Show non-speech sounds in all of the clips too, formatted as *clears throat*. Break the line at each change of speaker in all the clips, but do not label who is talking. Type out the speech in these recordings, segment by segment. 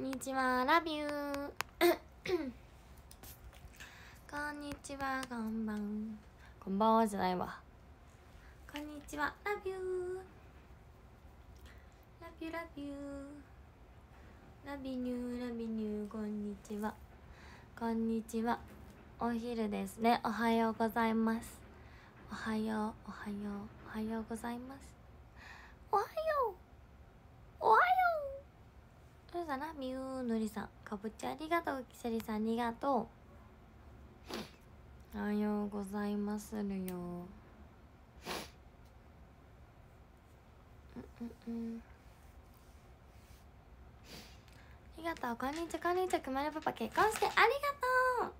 こんにちはラビュー *coughs* こんにちはこんばんこんばんはじゃないわこんにちはラビューラビューラビューラビニューラビニューこんにちはこんにちはお昼ですねおはようございますおはようおはようおはようございますそうだな、みゆーのりさん。かぼちゃありがとう。きしりさんありがとう。おはようございまするよ。うんうんありがとう。こんにちは、こんにちは。くまるパパ、結婚してありがとう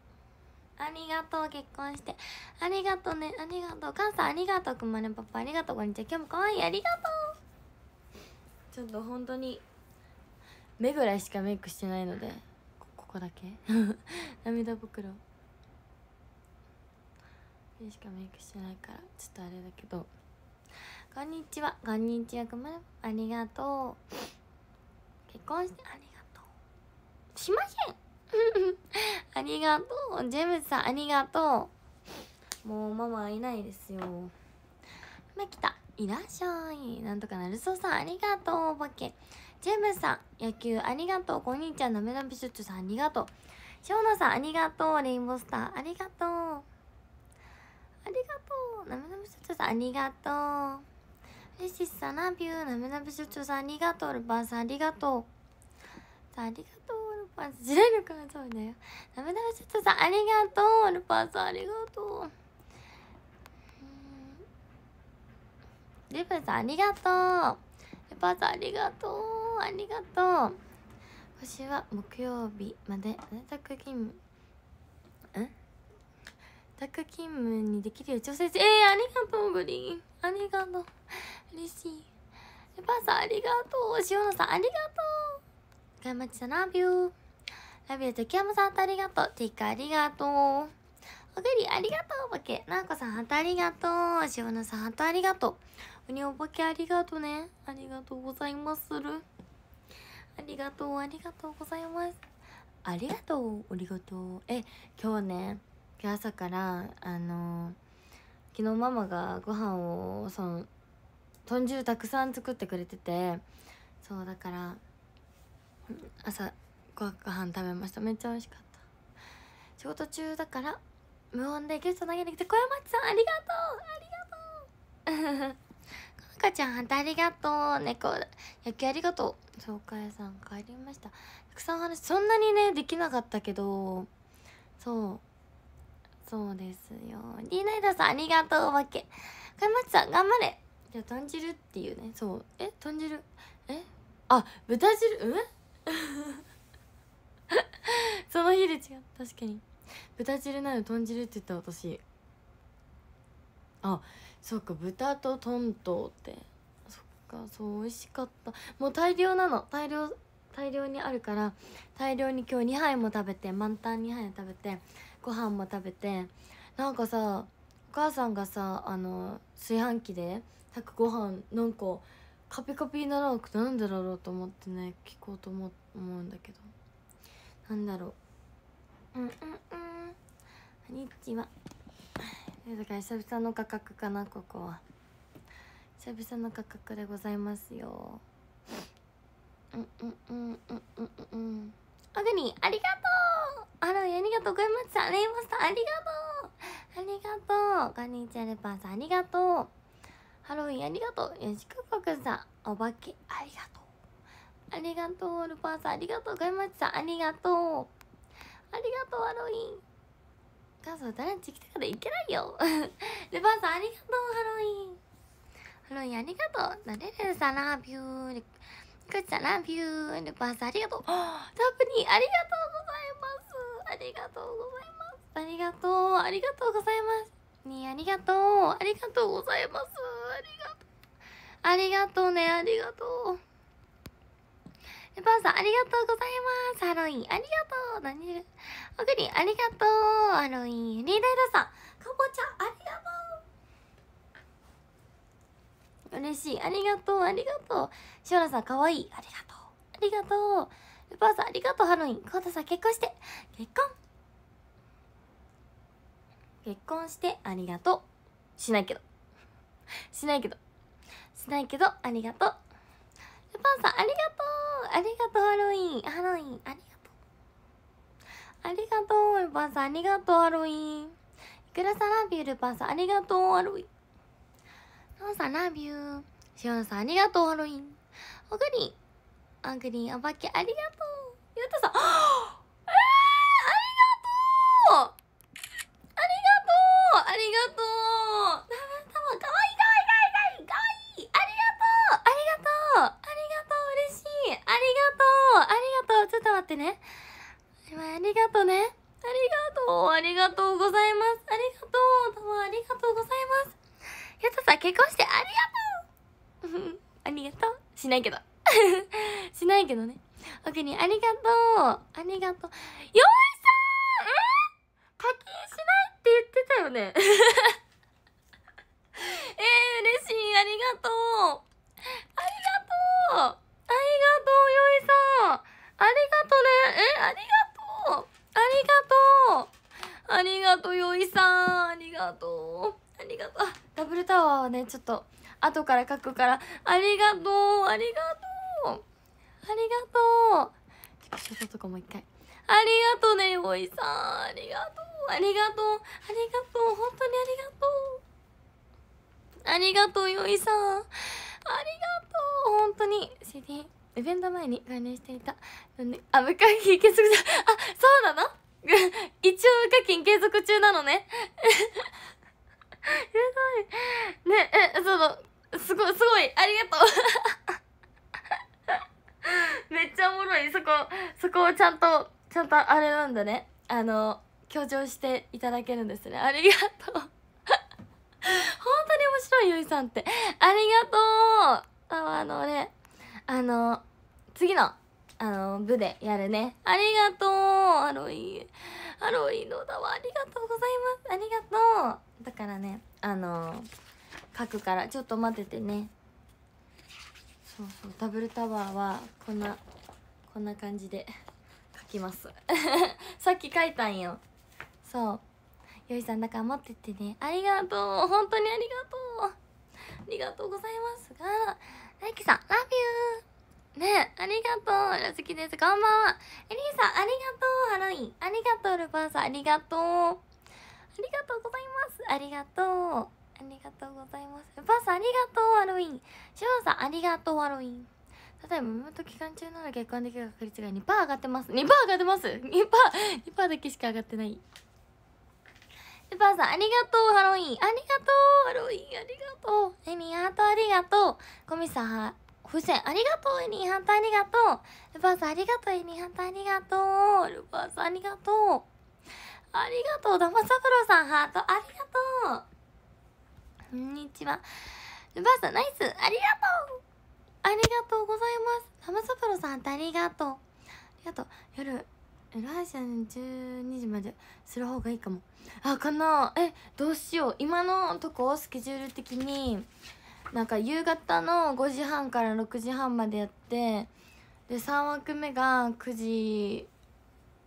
ありがとう、結婚して。ありがとうね、ありがとう。母さん、ありがとう。くまるパパ、ありがとう。こんにちは。今日も可愛い。ありがとうちょっと本当に目ぐらいしかメイクしてないのでここだけ *laughs* 涙袋目しかメイクしてないからちょっとあれだけどこんにちはこんにちはくまありがとう結婚してありがとうしません *laughs* ありがとうジェームズさんありがとうもうママいないですよ今来たいらっしゃいなんとかなるそうさんありがとうお化けジェームさん、野球ありがとう。こんにちは、なめなめしゅさん、ありがとう。しょうなさん、ありがとう。レインボースター、ありがとう。ありがとう。なめなめしゅさん、ありがとう。レシスさん、ラビュー。なめなめしゅさん、ありがとう。ルパンさん、ありがとう。さん、ありがとう。ルパンさん、時代力がそうだよ。なめなびしゅさん、ありがとう。ルパンさん、ありがとう。ルパンさん、ありがとう。ルパンさん、ありがとう。うありがとう星は木曜日まで宅勤務ん宅勤務にできるよう調整中えー、ありがとうグリーンありがとう嬉しいエパさんありがとう塩野さんありがとう深山ちさんラビューラビュー竹山さんとありがとうていクありがとうおぐりありがとうおボけなおこさんハートありがとう塩野さんハートありがとうおにおぼけありがとうねありがとうございまするありがとう、ありがとうございます。ありがとう、ありがとう。え、今日ね、今日朝から、あのー、昨日ママがご飯を、その、豚汁たくさん作ってくれてて、そう、だから、朝、ご飯食べました。めっちゃ美味しかった。仕事中だから、無音でゲスト投げに来て、小山さん、ありがとうありがとう *laughs* ふかちゃん、ありがとう。猫、野球ありがとう。そうかやさん、帰りました。たくさん話、そんなにね、できなかったけど、そう。そうですよ。リーナイダさん、ありがとう、おばけ。かいまちさん、頑張れ。じゃあ、豚汁っていうね。そう。え豚汁えあ、豚汁、うん *laughs* その日で違う。確かに。豚汁なの豚汁って言った私。あそっか豚とトントってそっかそう美味しかったもう大量なの大量大量にあるから大量に今日2杯も食べて満タン2杯食べてご飯も食べてなんかさお母さんがさあの炊飯器で炊くご飯なんかカピカピにならなくてなんでだろうと思ってね聞こうと思うんだけどなんだろううんうんうんこんにちはだから久々の価格かなここは久々の価格でございますようんうんうんうんうんうんあぐにありがとうあらありがとうございましたありがとうありがとうガニーチャレパーさんありがとうハロウィンありがとうよしくこくさんお化けありがとうありがとうルパーさんありがとうございまさたありがとうありがとうハロウィン母さん誰んち来たからいけないよルパ *laughs* ンさんありがとうハロウィンハロウィンありがとうなれるさラビューリカチさんラビューレパンさんありがとうタ *gasps* ップにありがとうございますありがとうございますありがとうありがとうございますにありがとうありがとうございますありがとうありがとうねありがとうレパンさん、ありがとうございます。ハロウィン、ありがとう。何ニエおぐり、ありがとう。ハロウィン、リーダイラさん、かぼちゃ、ありがとう。嬉しい。ありがとう、ありがとう。シオラさん、かわいい。ありがとう。ありがとう。ルパンさん、ありがとう、ハロウィン。コウタさん、結婚して。結婚結婚してありがとう。しないけど。しないけど。しないけど、ありがとう。ルパンさん、ありがとう。ありがとう、ハロウィン。ハロウィン、ありがとう。ありがとう、オルパンさん。ありがとう、ハロウィン。いくらさん、ラビュー、ルパンさん。ありがとう、ハロウィン。ノンさん、ラビュー。シオンさん、ありがとう、ハロウィン。おぐりん。あぐりん、おばけ、ありがとう。ゆうたさん、あえー、ありがとうってね。ありがとうね。ありがとう。ありがとうございます。ありがとう。どうもありがとうございます。ったさん結婚してありがとう *laughs* ありがとう。しないけど。*laughs* しないけどね。おけにありがとう。ありがとう。よいさんえ課金しないって言ってたよね。*laughs* えー、嬉しい。ありがとう。ありがとう。ありがとう、よいさん。ありがとね。え、ありがとう。ありがとう。ありがとう、よいさん。ありがとう。ありがとう。あ、ダブルタワーはね、ちょっと、後から書くから、ありがとう。ありがとう。ありがとう。ちょっととかもう一回。ありがとね、よいさん。ありがとう。ありがとう。ありがとう。本当にありがとう。ありがとう、よいさん。ありがとう。本当に。CD。イベント前に関連していたあ無課金継続中あそうなの *laughs* 一応無課金継続中なのね *laughs* すごいねえそのすごいすごいありがとう *laughs* めっちゃおもろいそこそこをちゃんとちゃんとあれなんだねあの強調していただけるんですねありがとう本当に面白いゆいさんってありがとうあのねあの次の、あの、部でやるね。ありがとうアロイ。アロイのだわ。ありがとうございます。ありがとう。だからね、あの書くから、ちょっと待っててね。そうそう、ダブルタワーは、こんな、こんな感じで書きます。*laughs* さっき書いたんよ。そう。よいさん、だから待っててね。ありがとう。本当にありがとう。ありがとうございますが、大輝さん、ラビューねありがとう。ラズキです。こんばんは。エリーさん、ありがとう。ハロウィン。ありがとう。ルパンさん、ありがとう。ありがとうございます。ありがとう。ありがとうございます。ルパンさん、ありがとう。ハロウィン。シュワさん、ありがとう。ハロウィン。例えば、ムート期間中なら結婚できる確率が2%上がってます。2%上がってます !2%、2%だけしか上がってない。ルパンさん、ありがとう。ハロウィン。ありがとう。ハロウィン。ありがとう。エミ、ハートありがとう。コミさん、風船ありがとうエニー反対ありがとうルパーさんありがとうエニー反対ありがとうルパーさんありがとうありがとうダマサブロさんハートありがとうこんにちはルパーさんナイスありがとうありがとうございますダマサブロさんありがとうありがとう夜ライシャン12時までする方がいいかもあかなえどうしよう今のとこスケジュール的になんか夕方の5時半から6時半までやってで3枠目が9時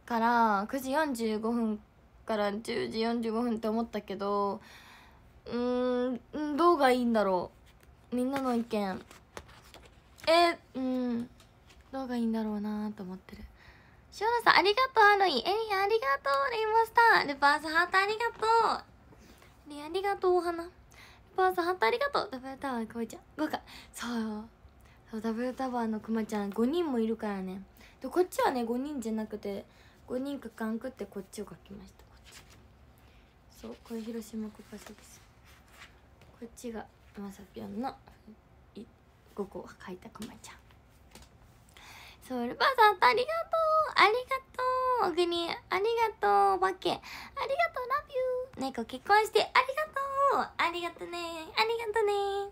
から9時45分から10時45分って思ったけどうんどうがいいんだろうみんなの意見えうんどうがいいんだろうなと思ってる塩原さんありがとうハロインエリアありがとうレインボースタールパースハートありがとうエリアありがとうお花ポーズ本当ありがとうダブルタワーくまちゃん豪華そうそうダブルタワーのくまちゃん5人もいるからねでこっちはね5人じゃなくて5人かかんくってこっちを書きましたこっちそうこれ広島コパソですこっちがまさぴょんの5個書いたくまちゃんそう、ルパンさんありがとうありがとうお国ありがとうお化けありがとうラビュー猫結婚してありがとうありがとねありがとね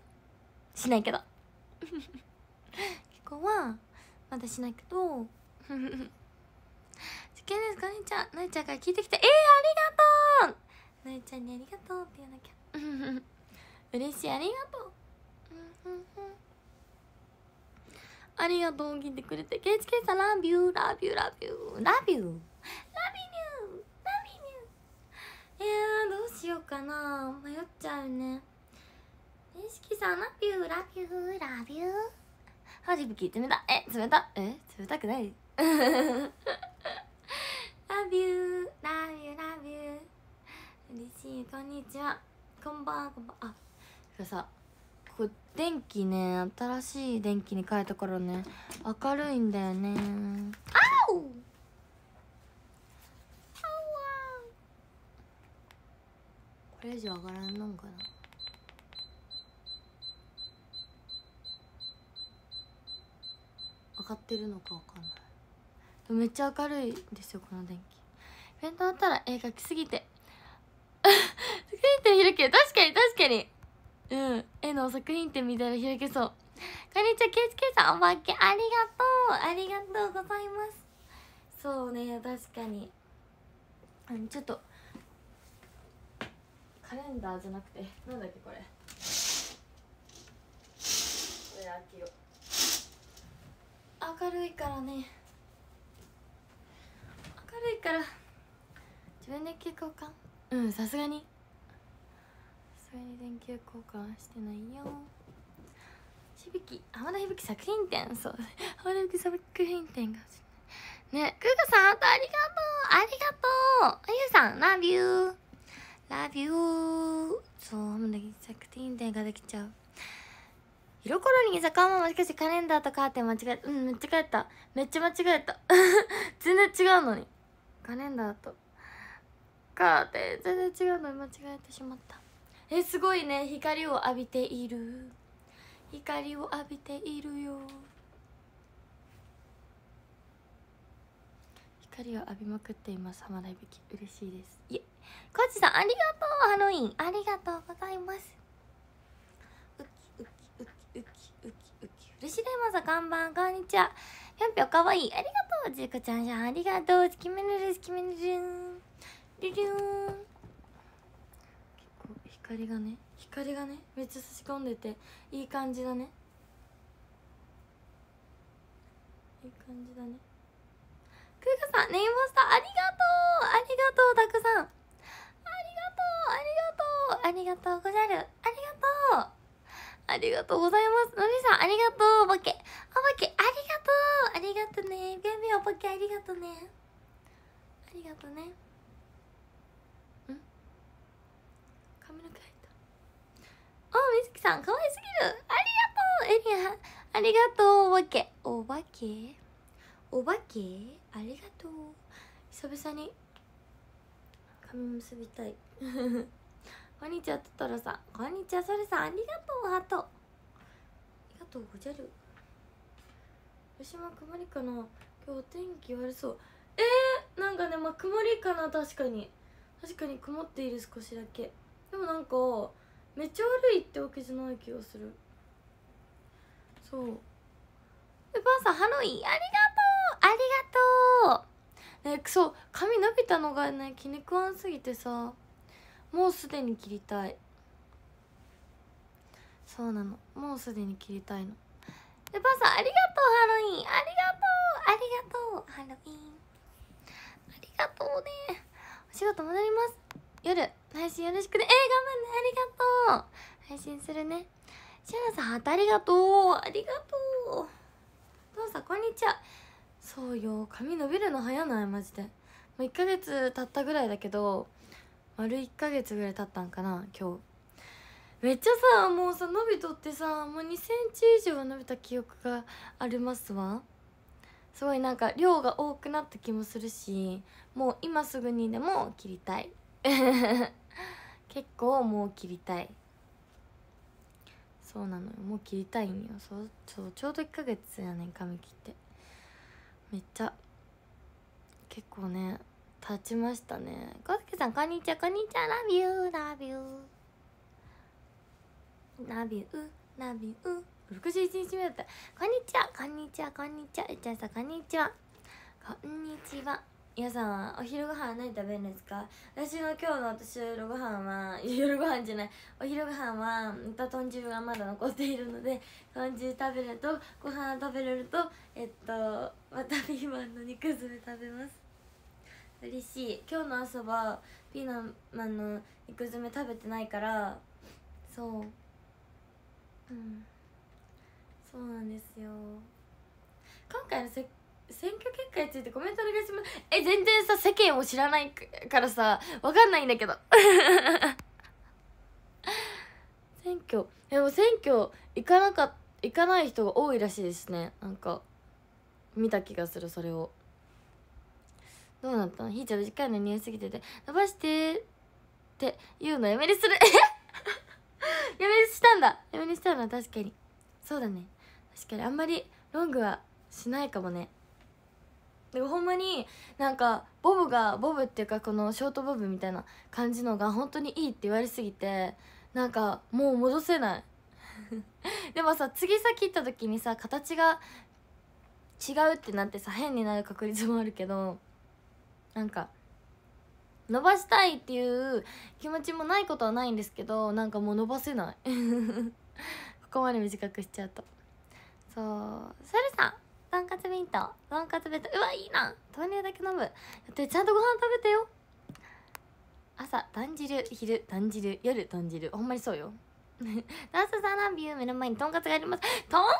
しないけど結婚はまだしないけど受験ですかねちゃんなえちゃんから聞いてきたえー、ありがとうなえちゃんにありがとうって言わなきゃ嬉しいありがとううんうんうんありがとう、聞いてくれて。ケチケイさん、ラビュー、ラビュー、ラビュー、ラビュー。ラビニュー、ラビニュー。いやどうしようかな。迷っちゃうね。ケチケさん、ラビュー、ラビュー、ラビュー。初めて冷た。え、冷た。え、冷たくない *laughs* ラビュー、ラビュー、ラビュー。嬉しい、こんにちは。こんばんは、こんばんは。あ、てかさ、これ電気ね新しい電気に変えたからね明るいんだよねあおこれ以上上がらんのんかな上がってるのかわかんないめっちゃ明るいですよこの電気イベントあったら絵描きすぎて *laughs* すぎているけど確かに確かにうん絵の作品展みたいな開けそうこんにちはケチケさんおまけありがとうありがとうございますそうね確かにちょっとカレンダーじゃなくてなんだっけこれこれ開けよう明るいからね明るいから自分で聞こうかうんさすがにそれに電球交換してないよ響き浜田響き作品展そう *laughs* 浜田響き作品展がねクーガさんあとありがとうありがとうあゆさんラビューラビューそう浜田響き作品展ができちゃう色頃ろに坂ももしかしてカレンダーとカーテン間違えうん間違えためっちゃ間違えた *laughs* 全然違うのにカレンダーとカーテン全然違うのに間違えてしまったえすごいね光を浴びている光を浴びているよ光を浴びまくっています浜田いぶき嬉しいですいえコーチさんありがとうハロウィンありがとうございますウキウキウキウキウキウキ嬉しいでまさこんばんこんにちはぴょんぴょんかわいいありがとうじいこちゃんじゃんありがとうつきめぬるつきめぬるんりりゅん光がね光がねめっちゃ差し込んでていい感じだねいい感じだねクーカさんネイモンスターありがとうありがとうたくさんありがとうありがとうありがとうござるありがとうありがとうございますのりさんありがとうおばけおばけありがとうありがとねビュンビュンばけありがとねありがとね髪の毛入ったあみずきさん可愛すぎるありがとうエリアありがとうお化けお化けお化けありがとう久々に髪結びたい *laughs* こんにちはトトロさんこんにちはソルさんありがとうハートありがとうごじゃる吉島曇りかな今日天気悪そうえー、なんかねまあ曇りかな確かに確かに曇っている少しだけでもなんかめっちゃ悪いってわけじゃない気がするそうでばあさんハロウィンありがとうありがとうねそ髪伸びたのがね気に食わんすぎてさもうすでに切りたいそうなのもうすでに切りたいのでばあさんありがとうハロウィンありがとうありがとうハロウィンありがとうねお仕事戻ります夜配信よろしくねえー、頑張んねありがとう配信するねシアさんありがとうありがとう父さんこんにちはそうよ髪伸びるの早ないマジでもう1ヶ月経ったぐらいだけど丸1ヶ月ぐらい経ったんかな今日めっちゃさもうさ伸びとってさもう2センチ以上伸びた記憶がありますわすごいなんか量が多くなった気もするしもう今すぐにでも切りたい *laughs* 結構もう切りたいそうなのよもう切りたいんよそうちょうど1ヶ月やねん髪切ってめっちゃ結構ね経ちましたねコスケさんこんにちはこんにちはラビューラビューラビューラビュー61日目だったこんにちはこんにちはこんにちはえちゃんさんこんにちはこんにちは皆さんお昼ご飯何食べるんですか私の今日の私のご飯は *laughs* 夜ご飯じゃないお昼ご飯は豚豚汁がまだ残っているので豚汁食べるとご飯食べれるとえっとまたピーマンの肉詰め食べます嬉しい今日の朝はピーマンの肉詰め食べてないからそううんそうなんですよ今回のせ選挙結果についてコメントお願いしますえ全然さ世間を知らないからさわかんないんだけど *laughs* 選挙でも選挙行かなか行かない人が多いらしいですねなんか見た気がするそれをどうなったのひーちゃん短いの似合いすぎてて伸ばしてって言うのやめにする *laughs* やめにしたんだやめにしたんだ確かにそうだね確かにあんまりロングはしないかもねでほんまになんかボブがボブっていうかこのショートボブみたいな感じのが本当にいいって言われすぎてなんかもう戻せない *laughs* でもさ次さ切った時にさ形が違うってなってさ変になる確率もあるけどなんか伸ばしたいっていう気持ちもないことはないんですけどなんかもう伸ばせない *laughs* ここまで短くしちゃうとそうサルさんとんかつミント、とんかつ弁当うわいいな豆乳だけ飲むでちゃんとご飯食べてよ朝豚汁昼豚汁夜豚汁ほんまにそうよ *laughs* ダンスサランビュー目の前にとんかつがありますとんか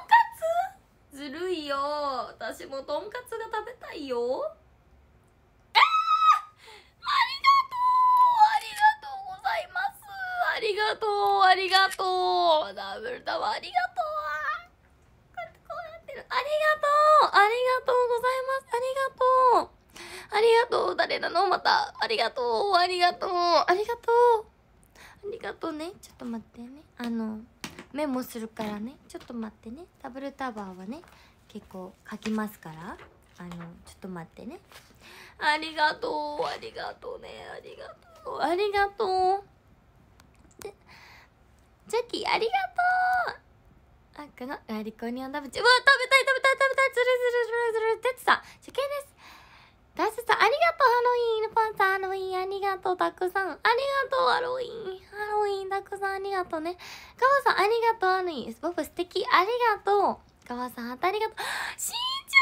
つずるいよ私もとんかつが食べたいよありがとうありがとうございますありがとうありがとうダブルタワーありがとうとうありがとうございますありがとうありがとう誰なのまたありがとうありがとうありがとうありがとうねちょっと待ってねあのメモするからねちょっと待ってねダブルタワーはね結構書きますからあのちょっと待ってねありがとうありがとうねありがとうありがとうジャッキーありがとうあっくのガリコニオンダブチうわ食べたい食べたい食べたいずるずるずるずるてさん初見ですダスさんありがとうハロウィンパンさハロウィンありがとうたくさんありがとうハロウィンハロウィンたくさんありがとうねガワさんありがとうハロウィンボブ素敵ありがとうガワさんありがとうしんち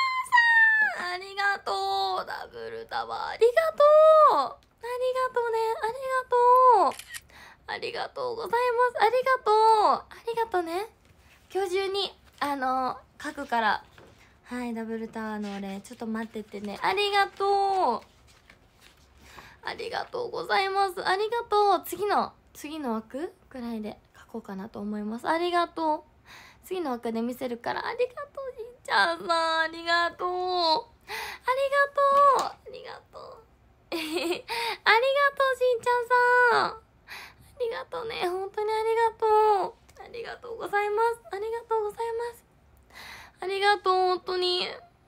ゃんさんありがとうダブルタワーありがとうありがとうねありがとうありがとうございますありがとうありがとうね今日中にあの書くからはいダブルタワーのお礼ちょっと待っててねありがとうありがとうございますありがとう次の次の枠くらいで書こうかなと思いますありがとう次の枠で見せるからありがとうじいちゃんさんありがとうありがとうありがとうありがとうじいちゃんさんありがとうね本当にありがとうありがとうございますありがとうございますありがとう本当に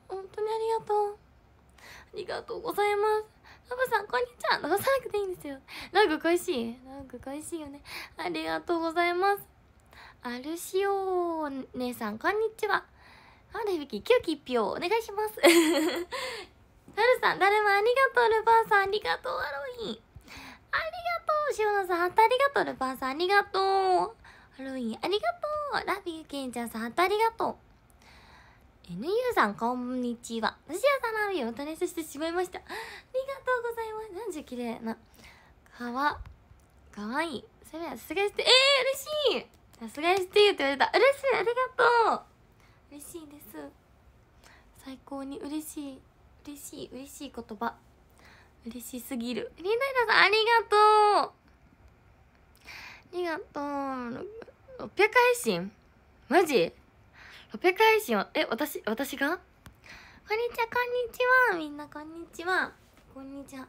本当にありがとうありがとうございますラブさん、こんにちは。ラブさなくていいんですよ。ラグ恋しいラグ恋しいよね。ありがとうございます。アルシオ姉さん、こんにちは。あルヒビキ、キュっぴお願いします。*laughs* ハルさん、誰もありがとう。ルパンさん、ありがとう。ハロウィン。ありがとう。シオナさん、ハありがとう。ルパンさん、ありがとう。ハロウィンありがとうラビューケンちゃんさん、ありがとう NU さん、こんにちは。ロシアさんラビューを試ししてしまいました。ありがとうございます。なんじゅ綺麗な。かわ、かわいい。それは、さすがにして、えー、嬉しいさすがにしてって言われた。嬉しいありがとう嬉しいです。最高に嬉しい。嬉しい、嬉しい言葉。嬉しすぎる。リナイラさん、ありがとうありがとう。600配信マジ ?600 配信は、え、私、私がこんにちは、こんにちは。みんな、こんにちは。こんにちは。よ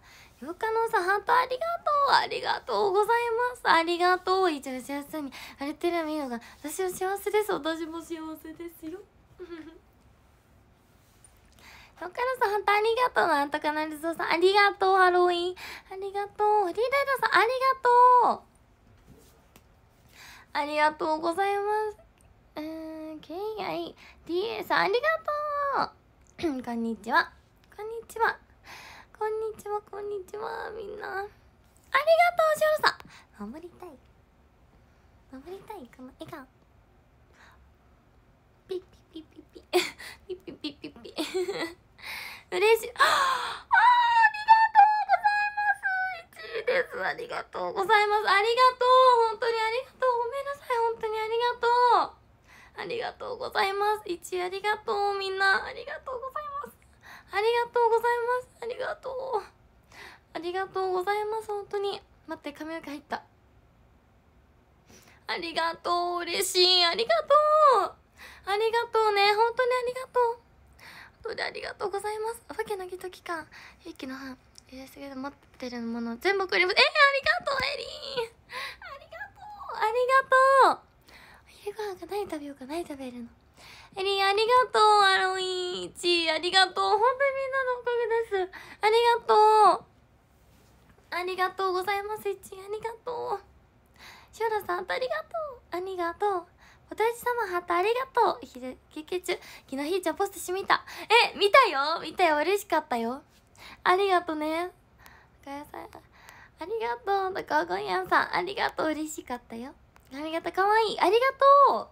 かのさん、ハートありがとう。ありがとうございます。ありがとう。一応幸せに。あれテレビのが、私は幸せです。私も幸せですよ。よ *laughs* かのさん、ハートありがとう。なんとかなりそうさん、ありがとう。ハロウィン。ありがとう。リーダーさん、ありがとう。ありがとうございますうーん k i t a さんありがとう *clears throat* こんにちはこんにちはこんにちはこんにちはみんなありがとうしおろさん守りたい守りたいこの笑顔ピッピッピッピッピッ *laughs* ピッピッピッピッピッ *laughs* 嬉しいああありです。ありがとうございます。ありがとう。本当にありがとう。ごめんなさい。本当にありがとう。ありがとうございます。一位ありがとう。みんな、ありがとうございます。ありがとうございます。ありがとう。ありがとうございます。本当に。待って、髪の毛入った。ありがとう。嬉しい。ありがとう。ありがとうね。本当にありがとう。当でありがとうございます。お化けのギト期間、平気の班。入れすぎで持ってるもの全部くれますえー、ありがとうエリーありがとうありがとうお昼ご飯が何食べようか何食べるのエリーありがとうアロイン1ありがとう本当にみんなのおかげですありがとうありがとうございます1ありがとうショさんありがとうありがとうお大事様ハートありがとう昼休憩中昨日ひーちゃんポストしみたえ見たよ見たよ嬉しかったよありがとね高野さんありがとう高尾ゴンヤさんありがとう嬉しかったよ髪型かわいいありがとう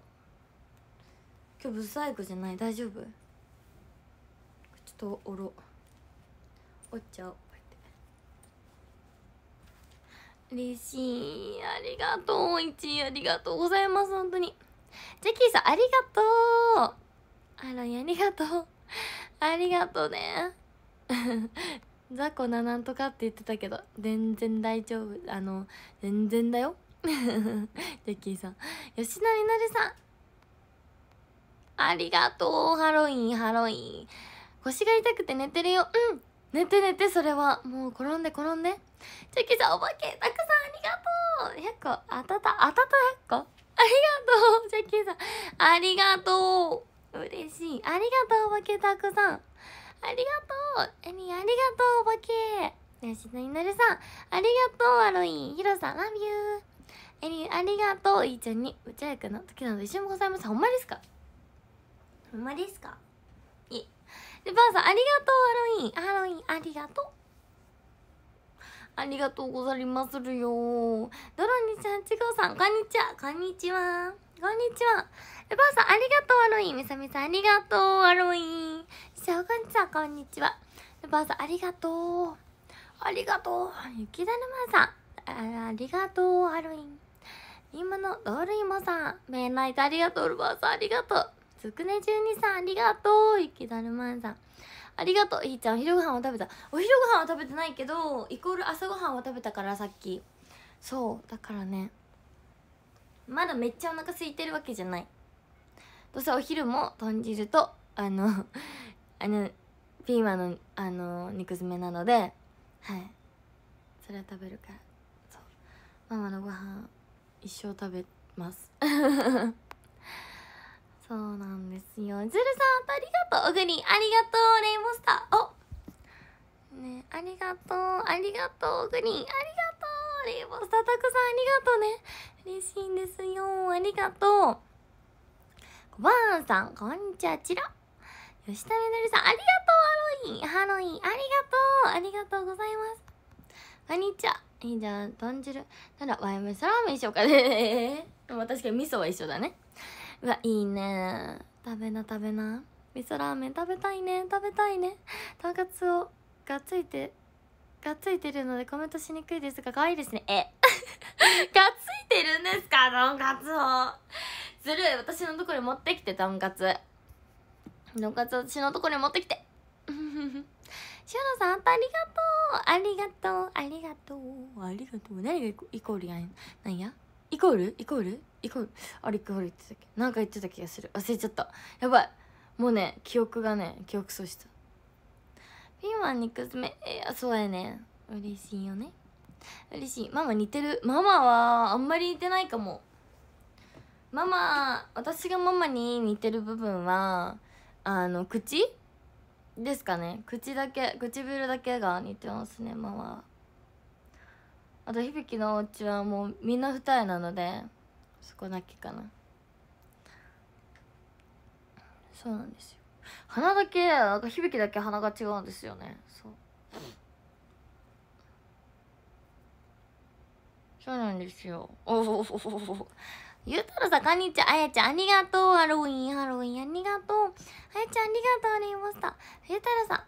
今日ブサイクじゃない大丈夫ちょっとおろ折っちゃおう嬉しいありがとう一位ありがとうございます本当にジャッキーさんありがとうアロンありがとうありがとうね *laughs* 雑魚ななんとかって言ってたけど全然大丈夫あの全然だよ *laughs* ジャッキーさん吉田みなるさんありがとうハロウィンハロウィン腰が痛くて寝てるようん寝て寝てそれはもう転んで転んでジャッキーさんお化けたくさんありがとう100個あたたあたた100個ありがとうジャッキーさんありがとう嬉しいありがとうお化けたくさんありがとうえにありがとうおばけよしなになるさんありがとうアロインヒロさんラビューえにありがとういーちゃんにうちゃやくの時など一緒にございますほんまですかほんまですかいでばあさんありがとうアロインアロインありがとうありがとうございまするよ。ドロニちゃん、ちごさん、こんにちは。こんにちは。こんにちは。えばあさん、ありがとう、アロイン。みさみさん、ありがとう、アロイン。ちゃん、こんにちは、こんにちは。ルパーさん、ありがとう。ありがとう。雪だるまさん、ありがとう、ハロウィン。今のドールイモさん、メイナイト、ありがとう、ルパーさん、ありがとう。つくねじゅ1にさん、ありがとう。雪だるまさん。ありがとう。ひーちゃん、お昼ご飯を食べた。お昼ご飯は食べてないけど、イコール朝ごはんを食べたから、さっき。そう、だからね。まだめっちゃお腹空いてるわけじゃない。どうせお昼も豚汁と、あのあのピーマンのあの肉詰めなのではいそれは食べるからそうママのご飯一生食べます *laughs* そうなんですよズルさんありがとうグニン、ありがとうレイモンスターおねありがとうありがとうグリーンありがとうレイボスターたくさんありがとうね嬉しいんですよありがとうワンさんこんにちはちら吉田みどりさん、ありがとう、ハロウィン。ハロウィン、ありがとう、ありがとうございます。こんにちは。いいじゃん、豚汁。なら、ワイムスラーメンしようかね。でも確かに味噌は一緒だね。うわ、いいね。食べな、食べな。味噌ラーメン食べたいね、食べたいね。とんかつを、がっついて、がっついてるのでコメントしにくいですが、可愛いですね。え *laughs* がっついてるんですか、とんかつを。ずるい、私のところに持ってきて、とんかつ。のかつ私のところに持ってきて *laughs* シオロさんありがとうありがとうありがとうありがとう何がイコールやんなやイコールイコールイコールあれイコール言ってたっけなんか言ってた気がする忘れちゃったやばいもうね記憶がね記憶喪失ピーマン肉詰めいやそうやね嬉しいよね嬉しいママ似てるママはあんまり似てないかもママ私がママに似てる部分はあの口ですかね口だけ唇だけが似てますねママああと響のお家はもうみんな二重なのでそこだけかなそうなんですよ鼻だけなんか響だけ鼻が違うんですよねそうそうなんですよおおおおおゆうたろさん、こんにちは。あやちゃん、ありがとう。ハロウィン、ハロウィン、ありがとう。あやちゃん、ありがとう。ありました。ゆうたろさ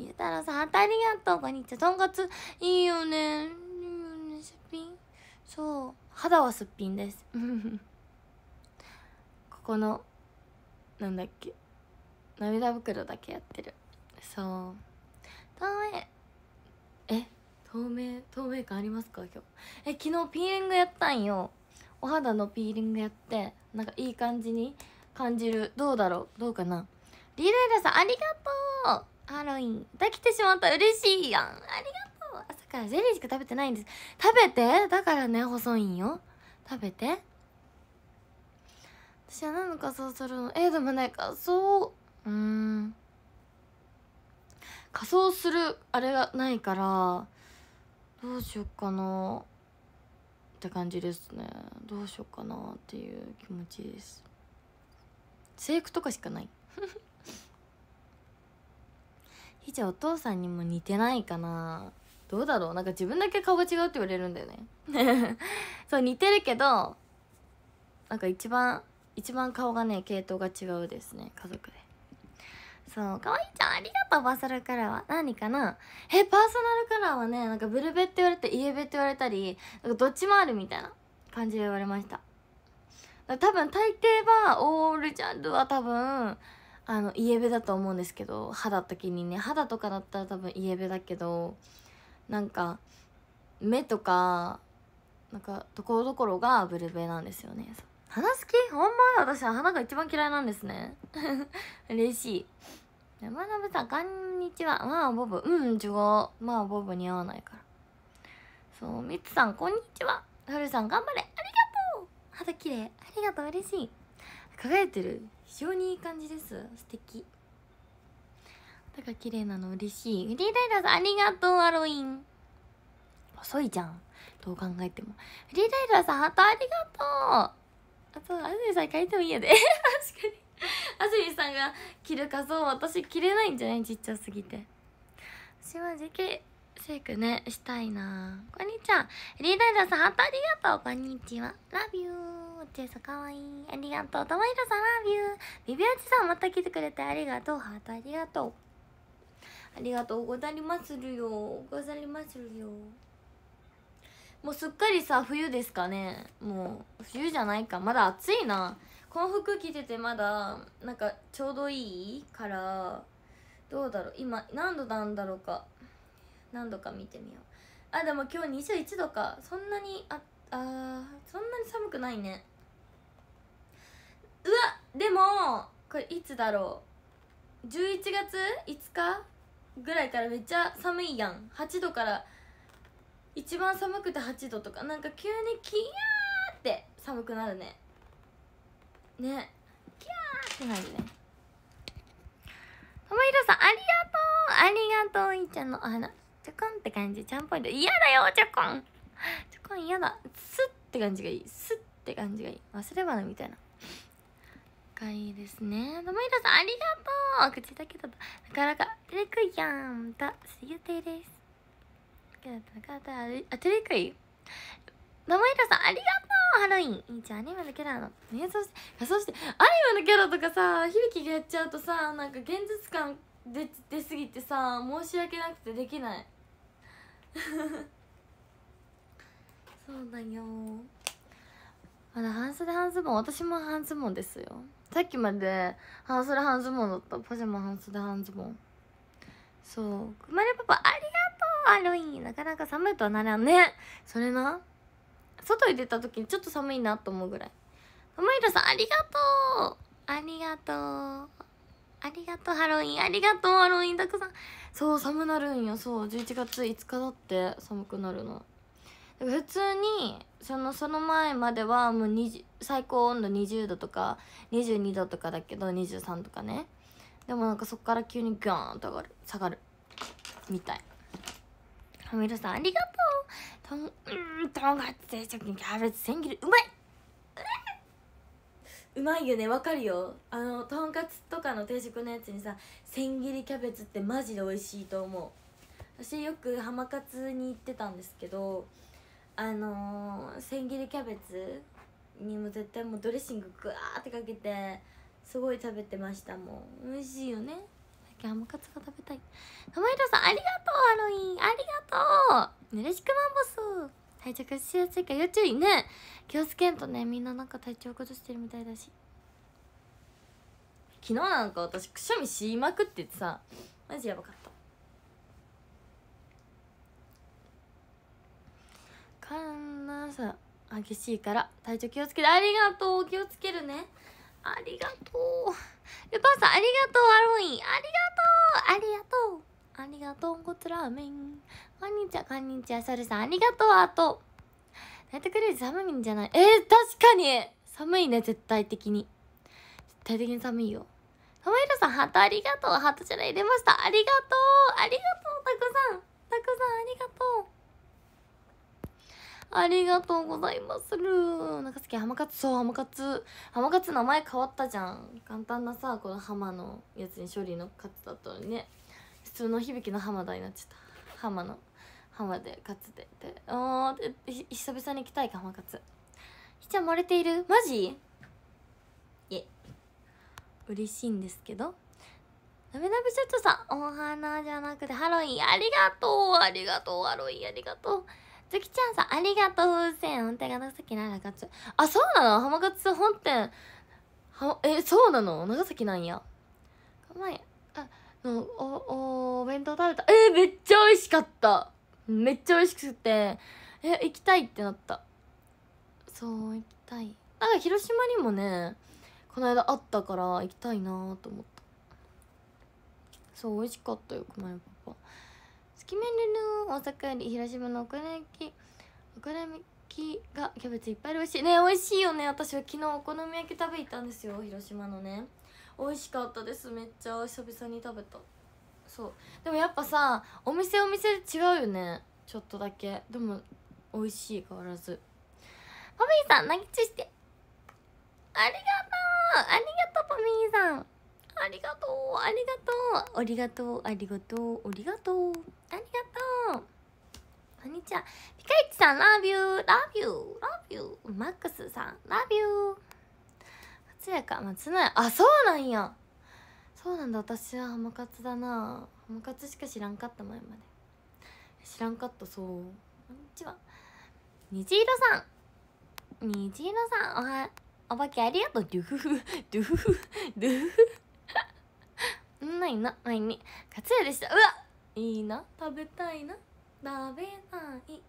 ん、ゆうたろさん、あたりがとう。こんにちは。とんかつ、いいよね。いいよね、すっぴん。そう。肌はすっぴんです。*laughs* ここの、なんだっけ。涙袋だけやってる。そう。透明。え透明、透明感ありますか今日。え、昨日ピーリングやったんよ。お肌のピーリングやってなんかいい感じに感じるどうだろうどうかなリライラさんありがとうハロウィンできてしまった嬉しいやんありがとう朝からゼリーしか食べてないんです食べてだからね細いんよ食べて私は何の仮装するのえー、でもね仮装うん仮装するあれがないからどうしよっかなって感じですねどうしようかなっていう気持ちです制服とかしかない *laughs* ひじゃお父さんにも似てないかなどうだろうなんか自分だけ顔が違うって言われるんだよね *laughs* そう似てるけどなんか一番一番顔がね系統が違うですね家族でそうかわいいちゃんありがとうバーソナルカラーは何かなえパーソナルカラーはねなんかブルベって言われてイエベって言われたりなんかどっちもあるみたいな感じで言われました多分大抵はオールジャンルは多分あのイエベだと思うんですけど肌時にね肌とかだったら多分イエベだけどなんか目とかなんかところどころがブルベなんですよね花好きほんまに私は花が一番嫌いなんですね *laughs* 嬉しい山鍋さんこんにちはまあボブうん違うまあボブ似合わないからそうみつさんこんにちははるさん頑張れありがとう肌綺麗ありがとう嬉しい輝いてる非常にいい感じです素敵肌が綺麗なの嬉しいフリーダイラーさんありがとうアロイン細いじゃんどう考えてもフリーダイラーさんハートありがとうあと安住さん書いてもいいやで *laughs* 確かに安住さんが着る仮装私着れないんじゃないちっちゃすぎて私は時期ェイクねしたいなこんにちはリーダーさんハートありがとうこんにちはラビューチェさかわいいありがとうとまひろさんラビュービビアチさんまた来てくれてありがとうハートありがとうありがとうござりまするよござりまするよもうすっかりさ冬ですかねもう冬じゃないかまだ暑いなこの服着ててまだなんかちょうどいいからどうだろう今何度なんだろうか何度か見てみようあでも今日21度かそんなにああそんなに寒くないねうわでもこれいつだろう11月5日ぐらいからめっちゃ寒いやん8度から一番寒くて8度とかなんか急にキヤーって寒くなるねねキヤーってなるねともひろさんありがとうありがとういっちゃんのお花ちょこんって感じちゃんぽいで嫌だよちょこんちょこん嫌だスッって感じがいいスッって感じがいい忘れ花みたいなかいいですねともひろさんありがとう口だけだとなかなかてくいやんと、た水て亭です好きだった方当てにくいさんありがとうハロウィンいいちゃんアニメのキャラの演そしてそしてアニメのキャラとかさ響きがやっちゃうとさなんか現実感出出すぎてさ申し訳なくてできない *laughs* そうだよまだ半袖半ズボン私も半ズボンですよさっきまで半袖半ズボンだったパジャマ半袖半ズボンそうくまれパパありがとうロインなかなか寒いとはならんねそれな外に出た時にちょっと寒いなと思うぐらいともろさんありがとうありがとうありがとうハロウィンありがとうハロウィンたくさんそう寒なるんよそう11月5日だって寒くなるの普通にそのその前まではもう20最高温度20度とか22度とかだけど23とかねでもなんかそっから急にガーンと上がる下がるみたいトミさんありがとうとんうんとんがつ定食にキャベツ千切りうまいうまいよねわかるよあのとんかつとかの定食のやつにさ千切りキャベツってマジで美味しいと思う私よく浜勝に行ってたんですけどあのー、千切りキャベツにも絶対もうドレッシンググワーってかけてすごい食べてましたもん美味しいよねきハムカツが食べたいかまい井さんありがとうハロウインありがとうぬれしくマンボス体調崩しやすいから要注意ね気をつけんとねみんななんか体調崩してるみたいだし昨日なんか私くしゃみしまくっててさマジやばかったかんなさ、激しいから体調気をつけてありがとう気をつけるねありがとう。ルパンさん、ありがとう、ハロウィン。ありがとう、ありがとう。ありがとう、コつラーメン。こんにちは、こんにちは、サルさん。ありがとう、あと。寒いんじゃないえー、確かに寒いね、絶対的に。絶対的に寒いよ。かまいろさん、ハートありがとう。ハートじゃない、入れました。ありがとう。ありがとう、たくさん。たくさん、ありがとう。ありがとうございまするなんか好き浜勝そう浜勝浜勝名前変わったじゃん簡単なさこの浜のやつに処理の勝だったのにね普通の響きの浜田になっちゃった浜の浜で勝でっておー久々に来たいか浜勝ひちゃん漏れているマジいえ嬉しいんですけどなべなべ社長さんお花じゃなくてハロウィンありがとうありがとうハロウィンありがとうずきちゃんさん、ありがとう、風船。本店が長崎ならガツ。あ、そうなの浜勝本店。は、え、そうなの長崎なんや。かまい。あ、の、お、お、お弁当食べた。えー、めっちゃ美味しかった。めっちゃ美味しくて。え、行きたいってなった。そう、行きたい。なんか広島にもね、この間あったから行きたいなと思った。そう、美味しかったよ、この間。きめるぬ大阪より広島のお好み焼きお好み焼きがキャベツいっぱいで美味しいね美味しいよね私は昨日お好み焼き食べ行ったんですよ広島のね美味しかったですめっちゃ久々に食べたそうでもやっぱさお店お店違うよねちょっとだけでも美味しい変わらずパミーさん泣きつしてありがとうありがとうパミーさんありがとうありがとうありがとうありがとうありがとうありがとうこんにちはピカイチさんラビューラビューラビューマックスさんラビュー松屋か松屋あそうなんやそうなんだ私はハカツだなハカツしか知らんかった前まで知らんかったそうこんにちは虹色さん虹色さんおはお化けありがとうドゥフフドゥフフドゥフフ *laughs* ないな前に勝也でしたうわっいいな食べたいな食べない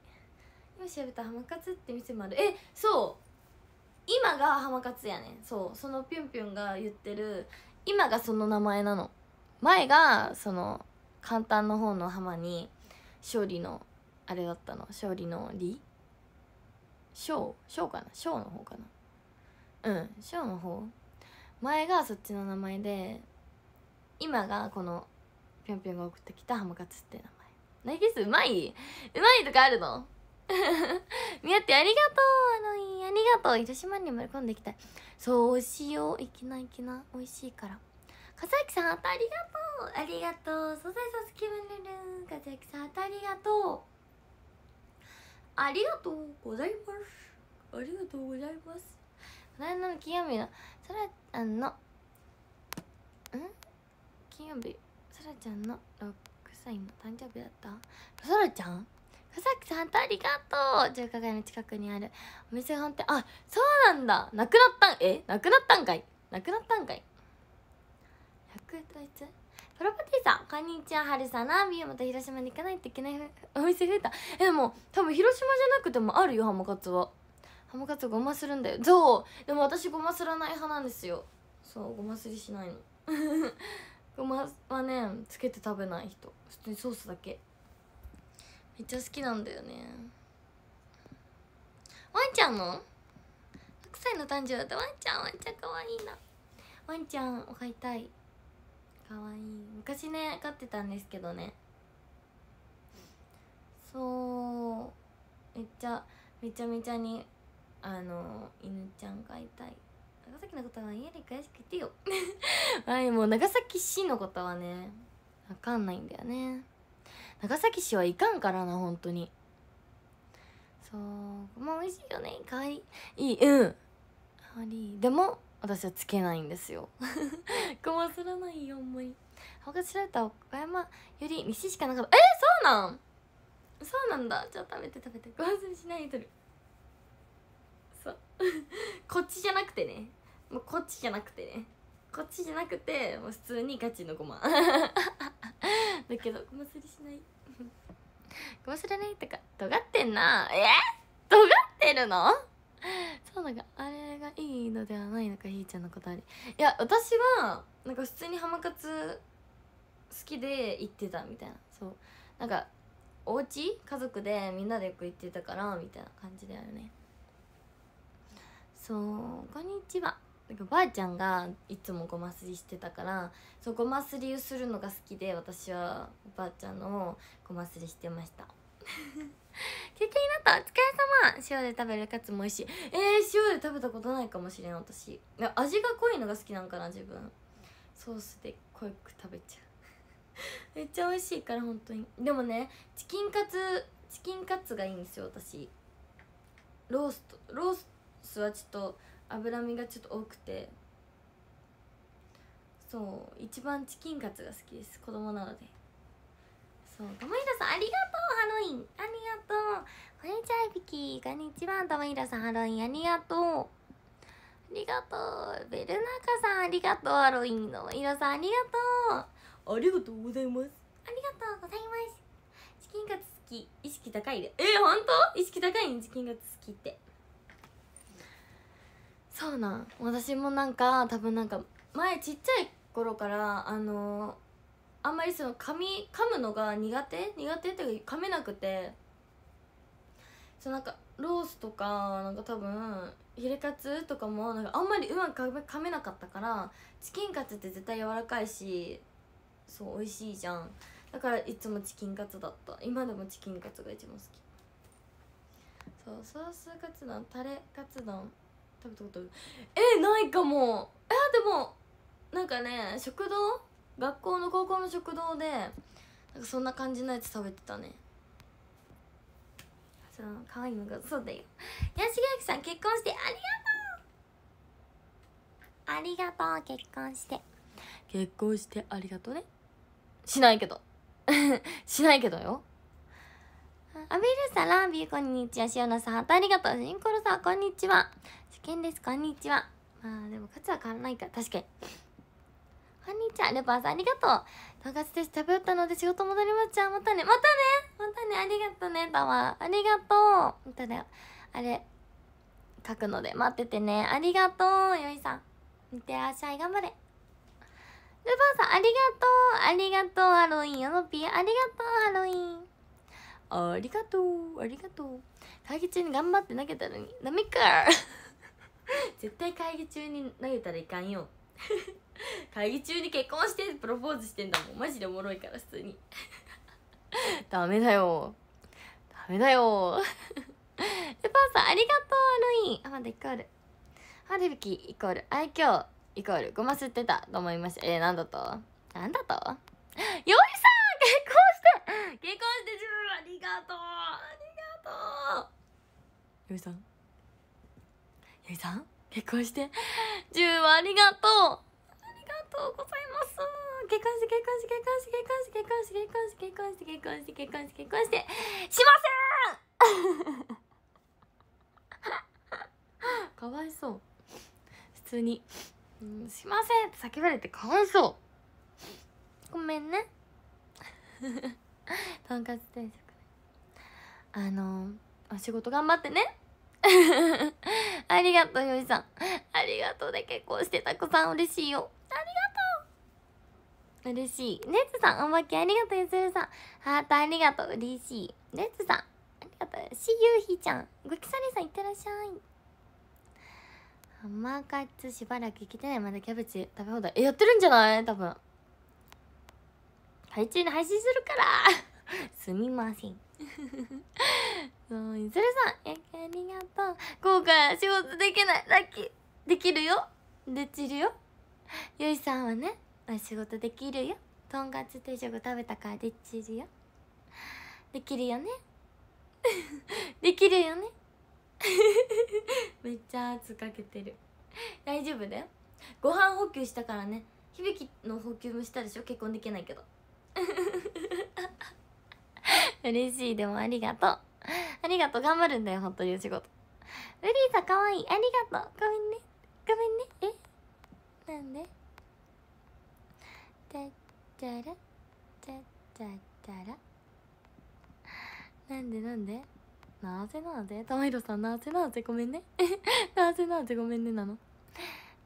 今調べた浜勝カツって店もあるえそう今が浜勝カツやねそうそのぴゅんぴゅんが言ってる今がその名前なの前がその簡単の方の浜に勝利のあれだったの勝利の利翔翔かな翔の方かなうん翔の方前がそっちの名前で今がこのぴょんぴょんが送ってきたハムカツって名前ナイキスうまいうまいとかあるのみや *laughs* ってありがとうあのいいありがとう広島にも込んでいきたいそうしよういきないきな美味しいからかさきさんあーありがとうありがとう素材さすきむるるかさきさんあーありがとうありがとうございますありがとうございますこの間の金曜日のそれあのん金曜日ちゃんの6歳の誕生日だったソラちゃんふささんありがとう中華街の近くにあるお店が本店あそうなんだなくなったんえなくなったんかいなくなったんかい100ドイツプロパティさんこんにちははるさなみゆまた広島に行かないといけないお店増えたえでも多分広島じゃなくてもあるよハムカツはハムカツごまするんだよそうでも私ごますらない派なんですよそうごますりしないのごまはねつけて食べない人普通にソースだけめっちゃ好きなんだよねワンちゃんの ?6 歳の誕生だってワンちゃんワンちゃんかわいいなワンちゃん飼いたいかわいい昔ね飼ってたんですけどねそうめっちゃめちゃめちゃにあの犬ちゃん飼いたい崎のことは家で詳しく言ってよはいもう長崎市のことはね分かんないんだよね長崎市はいかんからな本当にそうまあ美味しいよねかわいいいいうん香りでも私はつけないんですよわ *laughs* すらないよあんまり青が知られた岡山より西しかなかったえそうなんそうなんだじゃあ食べて食べてごわするしないとるそう *laughs* こっちじゃなくてねもうこっちじゃなくてねこっちじゃなくてもう普通にガチのごま *laughs* だけどごますりしない *laughs* ごますらないとか尖ってんなえ尖ってるのそうなんかあれがいいのではないのかひーちゃんのことありいや私はなんか普通に浜勝好きで行ってたみたいなそうなんかお家家族でみんなでよく行ってたからみたいな感じだよねそうこんにちはなんかばあちゃんがいつもごますりしてたからそうごますりをするのが好きで私はばあちゃんのをごますりしてました経験 *laughs* になったお疲れ様塩で食べるカツも美味しいえー、塩で食べたことないかもしれん私味が濃いのが好きなんかな自分ソースで濃く食べちゃう *laughs* めっちゃ美味しいから本当にでもねチキンカツチキンカツがいいんですよ私ローストロースはちょっと脂身がちょっと多くてそう一番チキンカツが好きです子供なのでそう玉平さんありがとうハロウィンありがとうこんにちはいびきこんにちは玉平さんハロウィンありがとうありがとう。ベルナカさん、ありがとう。ハロウィンの色さん、ありがとう。ありがとうございます。ありがとうございます。チキンカツ好き。意識高いで。えー、ほん意識高いにチキンカツ好きって。そうなん私もなんか多分なんか前ちっちゃい頃からあのー、あんまりその噛み噛むのが苦手苦手っていうか噛めなくてそうなんかロースとかなんか多分ヒレカツとかもなんかあんまりうまく噛めなかったからチキンカツって絶対柔らかいしそう美味しいじゃんだからいつもチキンカツだった今でもチキンカツが一番好きそうソースカツ丼タレカツ丼食べたことえないかもえでもなんかね食堂学校の高校の食堂でなんかそんな感じのやつ食べてたねその可愛いのがそうだよゲ重垣さん結婚してありがとうありがとう結婚して結婚してありがとうねしないけど *laughs* しないけどよアビルさん、ラービー、こんにちは。塩野さん、ありがとう。シンコロさん、こんにちは。ケです、こんにちは。まあでも価値は変わらないから、確かに。こんにちは、ルパーさんありがとう。とんかつです。食べったので仕事戻りますじゃん。またね。またねまたね、ありがとうね、タわ。ありがとう。またね、あれ、書くので待っててね。ありがとう、よいさん。見てらっしゃい、頑張れ。ルパーさん、ありがとう。ありがとう、ハロウィン。ヨノピー、ありがとう、ハロウィン。ありがとう、ありがとう。会議中に頑張って投げたのに、ダメか。*laughs* 絶対会議中に投げたらいかんよ *laughs* 会議中に結婚してプロポーズしてんだもんマジでおもろいから普通に *laughs* ダメだよダメだよえパンさんありがとうルインあまだイコールハルビキイコール愛嬌イコールごま吸ってたと思いましたえー、なんだとなんだとよりさん結婚して結婚して自分ありがとうありがとうよりさんさん結婚して10話ありがとうありがとうございます結婚して結婚して結婚して結婚して結婚して結婚して結婚して結婚して結婚して結婚してしません *laughs* かわいそう普通に「しません」って叫ばれてかわいそうごめんね *laughs* とんかつ定食あのお仕事頑張ってね *laughs* ありがとう、よいさん。ありがとうで結婚してたくさん嬉しいよ。ありがとう嬉しい。レッツさん、おまけありがとう、ゆずるさん。ハートありがとう、嬉しい。レッツさん、ありがとう。しゆうひちゃん。ごきさりさん、いってらっしゃい。甘カつしばらく生きてない。まだキャベツ食べ放題。え、やってるんじゃない多分。配信で配信するからすみません。そういずるさんやありがとう後悔仕事できないラッキーできるよできるよゆいさんはね仕事できるよとんかつ定食食べたからできるよできるよね *laughs* できるよね *laughs* めっちゃ圧かけてる大丈夫だよご飯補給したからね響きの補給もしたでしょ結婚できないけど *laughs* *laughs* 嬉しい。でもありがとう。ありがとう。頑張るんだよ、本当にお仕事。ウリーさんかわいい。ありがとう。ごめんね。ごめんね。えなんでじゃちゃらじゃちゃちゃらなんでなんでなぜなぜひろさんなぜなぜごめんね *laughs* なぜなぜごめんねなの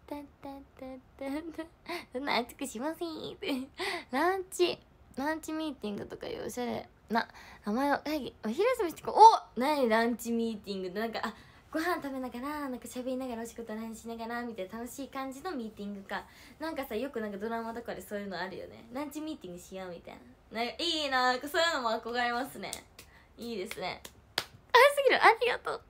たたたたたそんな熱くしませんランチランチミーティングとかいうおしゃれな名前を会議お昼休みしてこうお何ランチミーティングなんかあご飯食べながらなんか喋りながらお仕事ランしながらみたいな楽しい感じのミーティングかなんかさよくなんかドラマとかでそういうのあるよねランチミーティングしようみたいななんかいいななんかそういうのも憧れますねいいですね早すぎるありがとう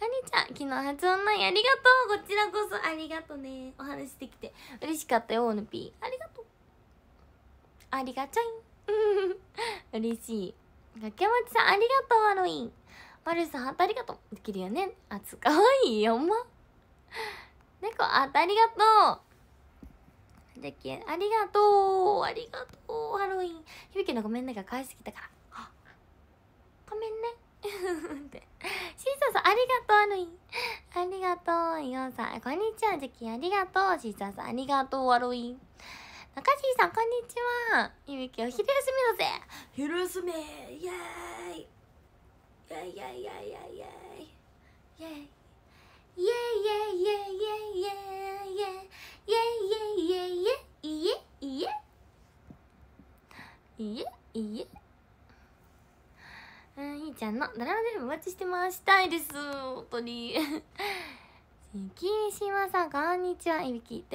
兄ちゃん、昨日初オンラインありがとうこちらこそありがとうね。お話できて嬉しかったよ、オヌピー。ありがとう。ありがちゃいん。嬉しい竹町さんありがとうハロウィンマルさんありがとうできるよねあつかわいいよま猫あありがとうだっけありがとうありがとうハロウィン響きのごめんねが返してきたからごめんね *laughs* シーサーさんありがとうハロウンありがとうイオンさんこんにちはジャキありがとうシーサーさんありがとうハロウンカじいさんこんにちはいびきお昼休みだぜ昼休みイエーイイエーイイエイイイイエイイイイエーイイエイイイイエイイイエイイイエイイイエイイイエイイイエイイエイイエイイエイイエ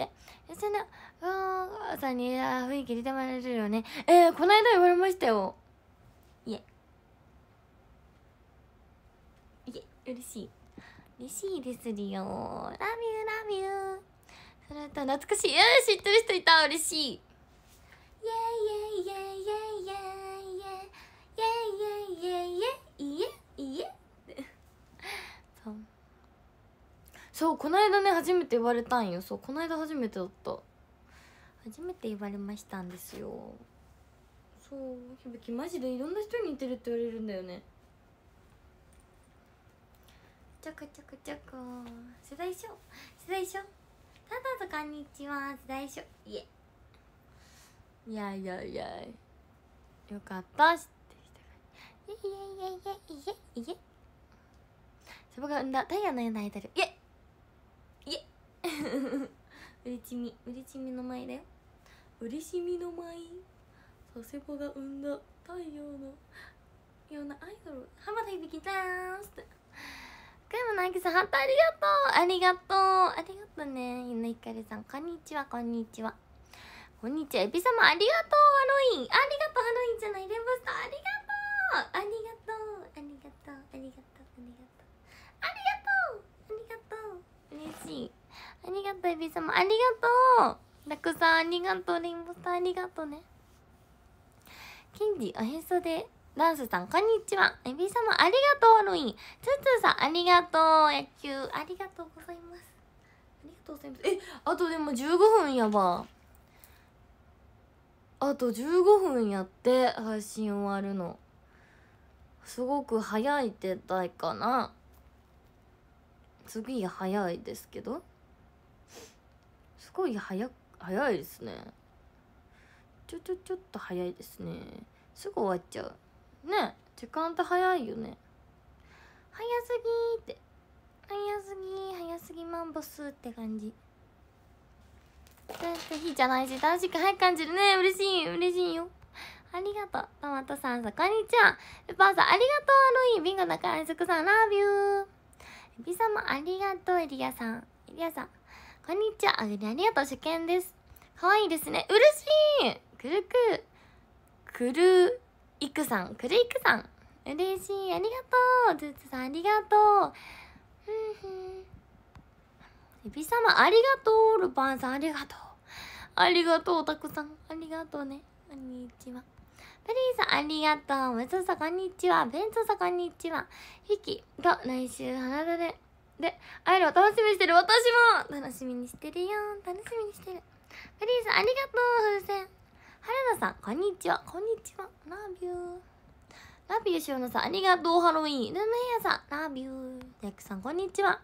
お母さんに雰囲気出てもらえるよねえー、この間言われましたよいえいえ嬉しい嬉しいですよラビューラビューそれと懐かしいえー、知ってる人いた嬉しいイェイエイェイェイェイェイェイェイェイェイェイイェイいえそうこの間ね初めて言われたんよそうこの間初めてだった初めて言われましたんですよそう響きマジでいろんな人に似てるって言われるんだよねちょこちょこちょこ世代書世代書ただとこんにちは世代書いえいやいやいやよかった知ってきたいえいえいえいえいえいえサバが産んだイヤのようなアイドルいえいえ *laughs* うれちみうれちみの前だよ嬉しみの舞佐世保が生んだ太陽のようなアイドル浜田響ダンスって福山のあさんハーありがとうありがとうありがとうねゆのひかりさんこんにちはこんにちはこんにちはエビ様ありがとうハロインありがとうハロインじゃないレンボスターありがとうありがとうありがとうありがとうありがとうありがとうありがとう嬉しいありがとうエビ様ありがとうラクさんありがとうレンボさんありがとうねケンディおへそでダンスさんこんにちはエビ様ありがとうロインツーツーさんありがとう野球ありがとうございますありがとうございますえあとでも15分やばあと15分やって配信終わるのすごく早いってたいかな次早いですけどすごい早く早いですねちょちょちょっと早いですねすぐ終わっちゃうね時間って早いよね早すぎって早すぎ早すぎマンボスって感じだって日じゃないし楽しく早く感じるね嬉しい嬉しいよありがとうトマトさんさこんにちはルパーさんありがとうロイビンゴだからくさんラビューエビさんもありがとうエリアさんエリアさんこんにちは。あげりありがとう。初見です。かわいいですね。嬉しいくるく、くるいくさん。くるいくさん。嬉しい。ありがとう。ずつさん、ありがとう。ふんふん。エビ様、ありがとう。ルパンさん、ありがとう。ありがとう、たくさん。ありがとうね。こんにちは。プリンさん、ありがとう。むつさん、こんにちは。ベンツさん、こんにちは。ひきと、来週、花田でで会えるを楽しみにしてる私も楽しみにしてるよ楽しみにしてるプリンさんありがとう風船原田さんこんにちはこんにちはラビューラビュー塩野さんありがとうハロウィンルームヘアさんラビュージャックさんこんにちは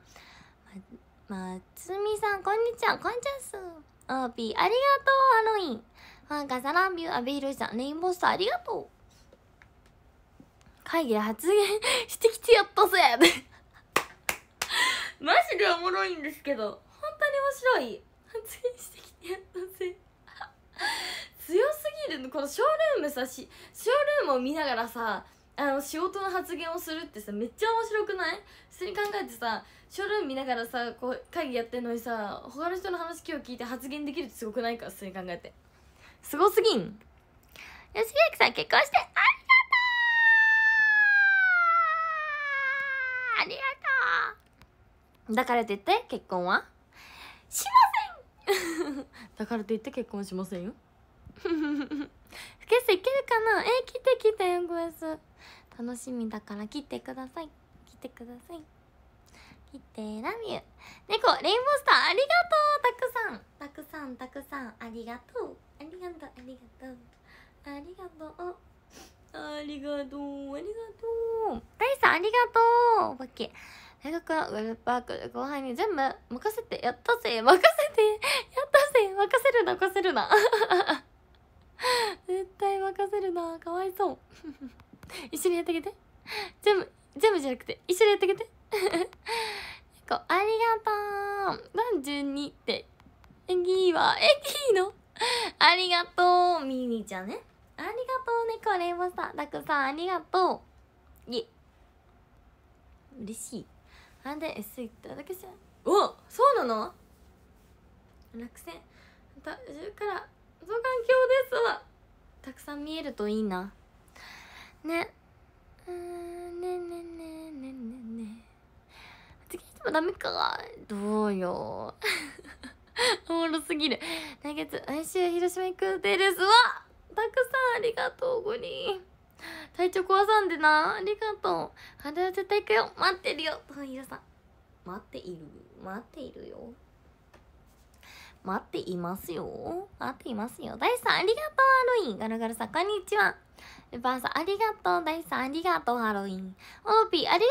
まつみさんこんにちはこんにちはすオーピーありがとうハロウィンファンカサランビューヒロ寛さんレインボースターありがとう会議で発言 *laughs* してきてやったぜマジでおもろいんですけど本当に面白い発言してきてやったぜ強すぎるこのショールームさしショールームを見ながらさあの仕事の発言をするってさめっちゃ面白くない普通に考えてさショールーム見ながらさこう会議やってんのにさ他の人の話今日聞いて発言できるってすごくないか普通に考えてすごすぎん吉木さん結婚してありだからといって結婚はしません *laughs* だからといって結婚しませんよふけ *laughs* すいけるかなえ来て来てよなさい。楽しみだから来てください来てください来てラミュー猫レインボースターありがとうたくさんたくさんたくさんありがとうありがとうありがとうありがとうありがとうありがとう大さんありがとうおばけ大学のウェブパークで後輩に全部任せてやったぜ任せてやったぜ任せるな任せるな絶対任せるなかわいそう *laughs* 一緒にやってあげて全部全部じゃなくて一緒にやってあげて *laughs* こうありがとう何12ってエギーはエギーのありがとうミニちゃんねありがとうねこれもさたくさんありがとういえ嬉しいなんで S 行っただけじゃんおそうなの落選ま重から双眼鏡ですわたくさん見えるといいなねうんねねねねねね次行ってもダメかどうよ *laughs* おもろすぎる来月来週広島行く予定ですわたくさんありがとうごりん体調壊さんでなありがとうあれは絶対行くよ待ってるよトイレさん待っている待っているよ待っていますよ待っていますよ大さんありがとうハロウィンガルガルさんこんにちはルパンさんありがとう大さんありがとうハロウィンオーピーありがと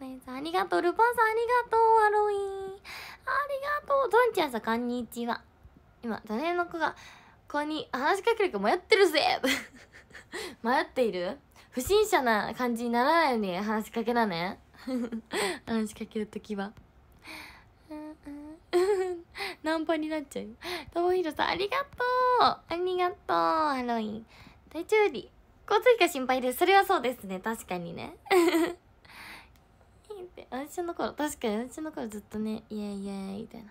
うハロウィン大さんありがとうルパンさんありがとうハロウィンありがとうドンちゃんさんこんにちは今、誰の子が、ここに話しかけるか迷ってるぜ *laughs* 迷っている不審者な感じにならないように話しかけなね *laughs* 話しかけるときは *laughs* ナンパになっちゃうともひろさんありがとうありがとうハロウィン体調より交通費が心配ですそれはそうですね確かにね私の頃確かに私の頃ずっとねイエイイエイみたいな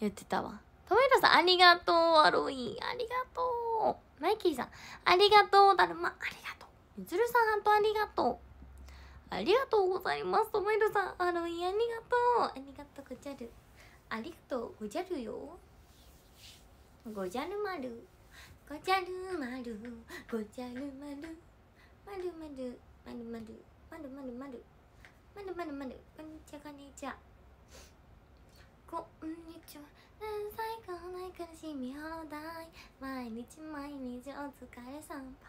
言ってたわ友もさんありがとうハロウィンありがとうマイキーさん、ありがとう、だるま、ありがとう。みつるさん、ハートありがとう。ありがとうございます。とめるさん、アロイン、ありがとう。ありがとう、ごじゃる。ありがとう、ごじゃるよ。ごじゃるまる。ごじゃるまる。ごじゃるまる。まるまる。まるまる。まるまるまる。まるまるまる。こんにちは、こんにちは。こんにちは。最高のい苦しみ放題毎日毎日お疲れさんぱ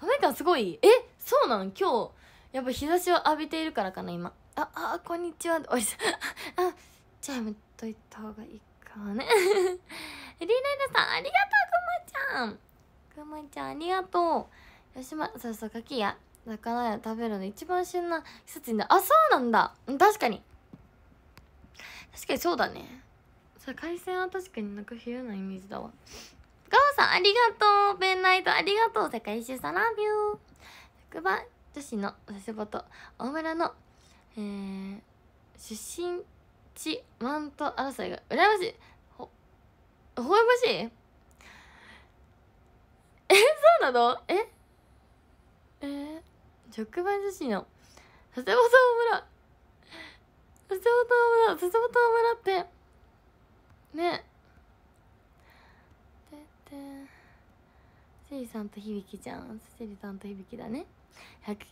雨感すごいえそうなの今日やっぱ日差しを浴びているからかな今ああこんにちはおいし *laughs* あじゃあやめといた方がいいかね *laughs* リーライダさんありがとうくまちゃんくまちゃんありがとうよしまそうそうかきや魚や食べるの一番旬な季節にあそうなんだ確かに確かにそうだねそ海鮮は確かになんか冬のイメージだわガオさんありがとうペンライトありがとう世界一周さラビュー職場女子の佐世保と大村の、えー、出身地マント争いが羨ましいほほえましいえそうなのええー、職場女子の佐世保と大村佐世保と大村佐世保と大村ってねててせいさんと響きちゃんせりさんと響きだね100キ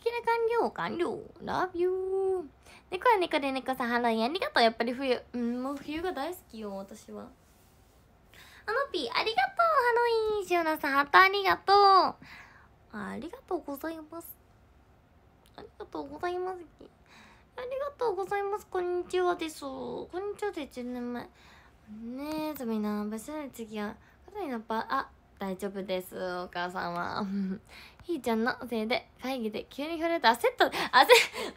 ロ完了完了 Love you 猫は猫で猫さんハロウィンありがとうやっぱり冬うんもう冬が大好きよ私はあのぴーありがとうハロウィンしおなさんハートありがとうありがとうございますありがとうございますありがとうございますこんにちはですこんにちはで10年前ねえみなぶしゃ次はかになっぱあ大丈夫ですお母さんは *laughs* ひーちゃんのせいで会議で急に振られた焦った焦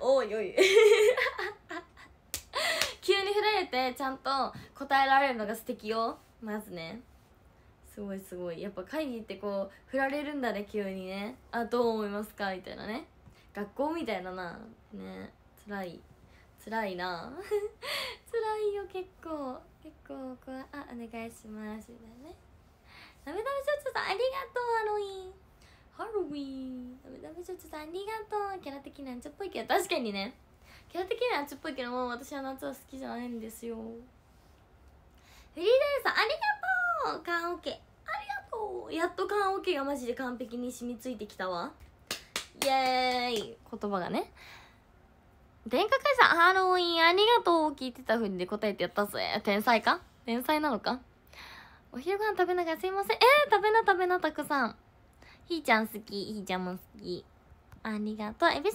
おいおい *laughs* 急に振られてちゃんと答えられるのが素敵よまずねすごいすごいやっぱ会議ってこう振られるんだね急にねあどう思いますかみたいなね学校みたいだなね辛い辛いな *laughs* 辛いよ結構結構こわあお願いしますだたいなねダメダメちょさんありがとうハロウィンハロウィンダメダメちょっんありがとうキャラ的には夏っぽいけど確かにねキャラ的には夏っぽいけどもう私は夏は好きじゃないんですよフリーダイさんありがとうカンオケありがとうやっとカンオケがマジで完璧に染みついてきたわイエーイ言葉がね電化会社ハロウィンありがとうを聞いてたふうに答えてやったぜ。天才か天才なのかお昼ご飯食べながらすいません。えー、食べな食べなたくさん。ひーちゃん好き。ひーちゃんも好き。ありがとう。エビ様ありがとう。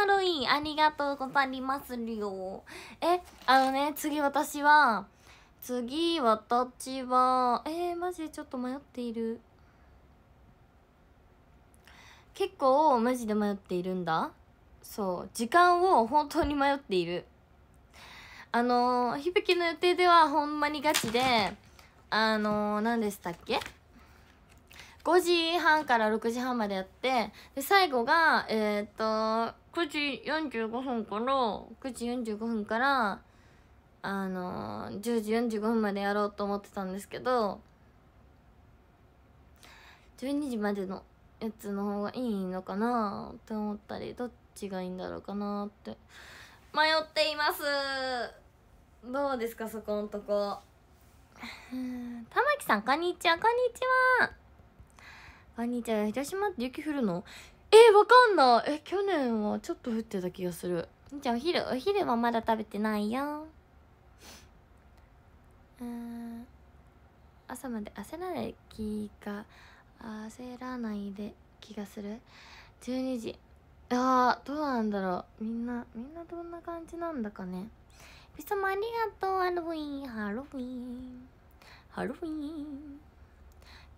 ハロウィンありがとうございまするよ。え、あのね、次私は、次私は、えー、マジでちょっと迷っている。結構マジで迷っているんだそう時間を本当に迷っているあの響の予定ではほんまにガチであの何でしたっけ5時半から6時半までやってで最後がえっ、と9時45分から9時45分からあの10時45分までやろうと思ってたんですけど12時までのやつの方がいいのかなって思ったりどっちがいいんだろうかなって迷っていますどうですかそこんとこ玉木さんこんにちはこんにちはこんにちは広島って雪降るのえー、わかんないえ去年はちょっと降ってた気がするちゃんお昼お昼はまだ食べてないようん朝まで焦らない気が焦らないで気がする12時あどうなんだろうみんなみんなどんな感じなんだかねピサもありがとうハロウィンハロウィンハロウィン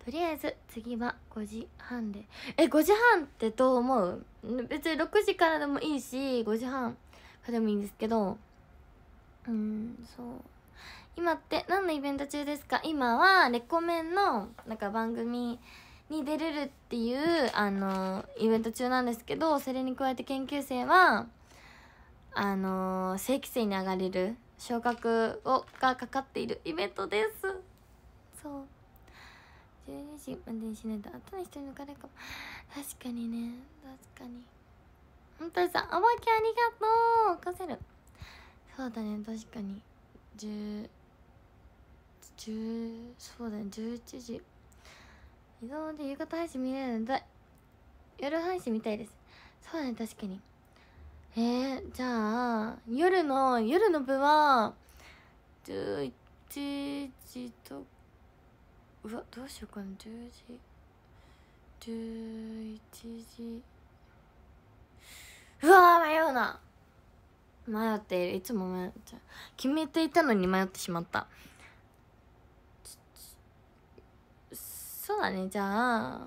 とりあえず次は5時半でえ5時半ってどう思う別に6時からでもいいし5時半でもいいんですけどうんそう今って何のイベント中ですか今はレコメンのなんか番組に出れるっていうあのイベント中なんですけどそれに加えて研究生はあの正規生に上がれる昇格をがかかっているイベントですそう12時までにしないと後の人に抜かれるかも確かにね確かに本当にさおばけありがとう起こせるそうだね確かに1010そうだね11時移動で夕方配信見れるんだ夜配信みたいですそうね確かにえー、じゃあ夜の夜の部は11時とうわどうしようかな10時11時うわ迷うな迷っているいつも迷っちゃう決めていたのに迷ってしまったそうだねじゃ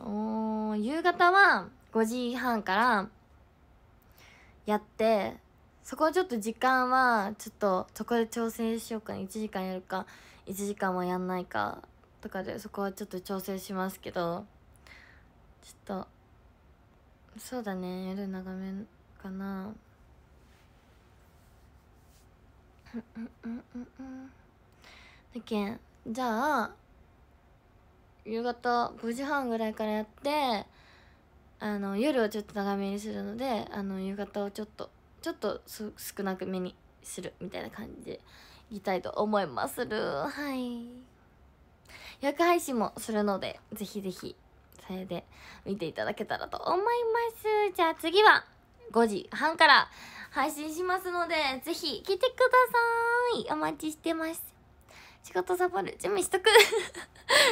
あお夕方は5時半からやってそこちょっと時間はちょっとそこで調整しようか、ね、1時間やるか1時間もやんないかとかでそこはちょっと調整しますけどちょっとそうだね夜長めかなだけんじゃあ夕方5時半ぐらいからやってあの夜をちょっと長めにするのであの夕方をちょっとちょっと少なくめにするみたいな感じでいきたいと思いまするはい役配信もするのでぜひぜひそれで見ていただけたらと思いますじゃあ次は5時半から配信しますのでぜひ来てくださいお待ちしてます仕事サボる。準備しとく。*laughs*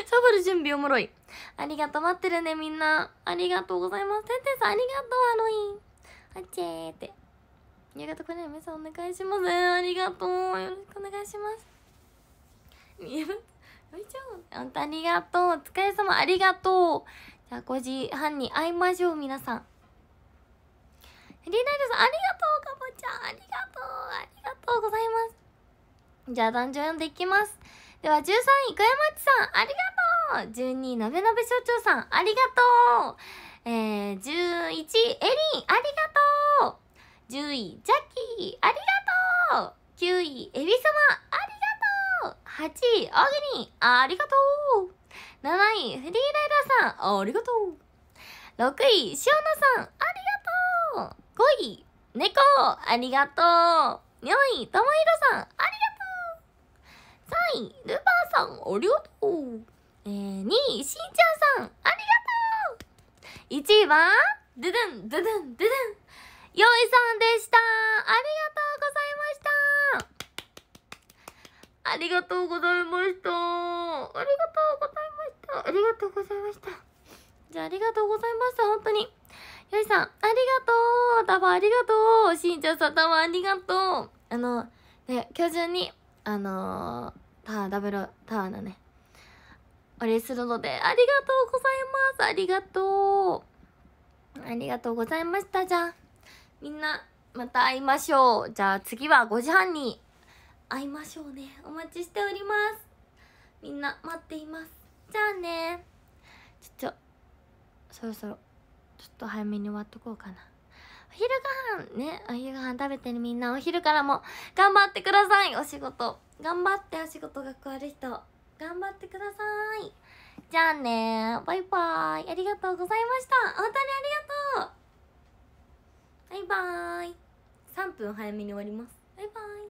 サボる準備おもろい。ありがとう。待ってるね、みんな。ありがとうございます。てんてんさん、ありがとう、アロイン。あっちーって。夕方これ皆さんお願いします。ありがとう。よろしくお願いします。みゆ、よいちゃん。ほんとありがとう。お疲れ様、ありがとう。じゃあ5時半に会いましょう、皆さん。リーダイルさん、ありがとう、かぼちゃん。ありがとう。ありがとうございます。じゃあ、壇上読んでいきます。では13位、小山内さん、ありがとう !12 位、なべなべ所長さん、ありがとうえー、11位、エリン、ありがとう10位、ジャッキー、ありがとう9位、エビ様、ありがとう !8 位、オグニー、ありがとう7位、フリーライダーさん、ありがとう !6 位、塩野さん、ありがとう !5 位、猫、ありがとう !4 位、ともひろさん、ありがとう位、ルパーさん、ありがとう。えー、2位、しんちゃんさん、ありがとう。1位は、ドゥドゥン、ドゥドゥン、ドゥドゥン。よいさんでした。ありがとうございました。ありがとうございました。ありがとうございました。ありがとうございました。じゃあ、ありがとうございました。本当に。よいさん、ありがとう。たんありがとう。しんちゃんさん、たんありがとう。あの、ね、今日中に、あのーターダブルタワーのねお礼するのでありがとうございますありがとうありがとうございましたじゃあみんなまた会いましょうじゃあ次は5時半に会いましょうねお待ちしておりますみんな待っていますじゃあねちょちょそろそろちょっと早めに終わっとこうかなお昼ご飯ねお昼ご飯食べてるみんなお昼からも頑張ってくださいお仕事頑張ってお仕事が変わる人頑張ってくださいじゃあねバイバーイありがとうございました本当にありがとうバイバーイ3分早めに終わりますバイバイ